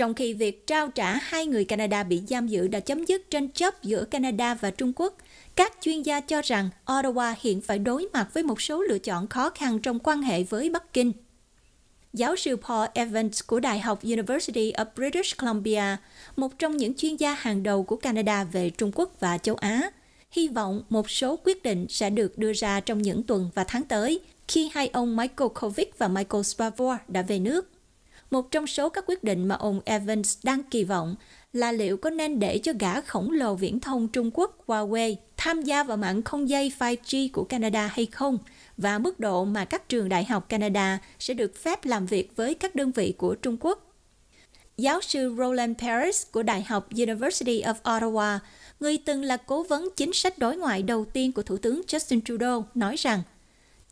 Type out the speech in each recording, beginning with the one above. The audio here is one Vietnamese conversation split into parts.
trong khi việc trao trả hai người Canada bị giam giữ đã chấm dứt tranh chấp giữa Canada và Trung Quốc. Các chuyên gia cho rằng Ottawa hiện phải đối mặt với một số lựa chọn khó khăn trong quan hệ với Bắc Kinh. Giáo sư Paul Evans của Đại học University of British Columbia, một trong những chuyên gia hàng đầu của Canada về Trung Quốc và châu Á, hy vọng một số quyết định sẽ được đưa ra trong những tuần và tháng tới khi hai ông Michael Kovic và Michael Spavor đã về nước. Một trong số các quyết định mà ông Evans đang kỳ vọng là liệu có nên để cho gã khổng lồ viễn thông Trung Quốc Huawei tham gia vào mạng không dây 5G của Canada hay không và mức độ mà các trường đại học Canada sẽ được phép làm việc với các đơn vị của Trung Quốc. Giáo sư Roland Paris của Đại học University of Ottawa, người từng là cố vấn chính sách đối ngoại đầu tiên của Thủ tướng Justin Trudeau, nói rằng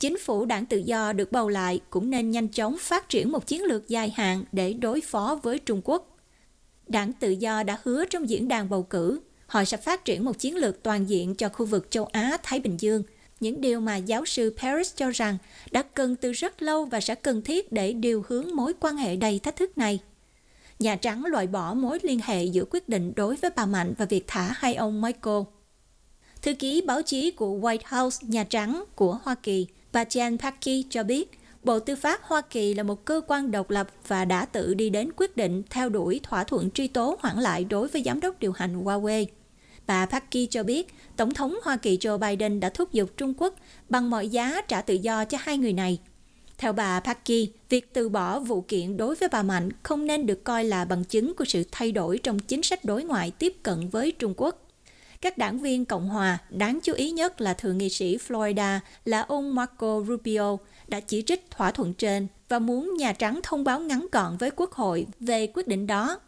chính phủ đảng tự do được bầu lại cũng nên nhanh chóng phát triển một chiến lược dài hạn để đối phó với Trung Quốc. Đảng tự do đã hứa trong diễn đàn bầu cử, họ sẽ phát triển một chiến lược toàn diện cho khu vực châu Á-Thái Bình Dương, những điều mà giáo sư Paris cho rằng đã cần từ rất lâu và sẽ cần thiết để điều hướng mối quan hệ đầy thách thức này. Nhà Trắng loại bỏ mối liên hệ giữa quyết định đối với bà Mạnh và việc thả hai ông Michael. Thư ký báo chí của White House, Nhà Trắng của Hoa Kỳ Bà Jan Paki cho biết, Bộ Tư pháp Hoa Kỳ là một cơ quan độc lập và đã tự đi đến quyết định theo đuổi thỏa thuận truy tố hoãn lại đối với giám đốc điều hành Huawei. Bà Paki cho biết, Tổng thống Hoa Kỳ Joe Biden đã thúc giục Trung Quốc bằng mọi giá trả tự do cho hai người này. Theo bà Paki, việc từ bỏ vụ kiện đối với bà Mạnh không nên được coi là bằng chứng của sự thay đổi trong chính sách đối ngoại tiếp cận với Trung Quốc. Các đảng viên Cộng hòa đáng chú ý nhất là thượng nghị sĩ Florida là ông Marco Rubio đã chỉ trích thỏa thuận trên và muốn Nhà Trắng thông báo ngắn gọn với Quốc hội về quyết định đó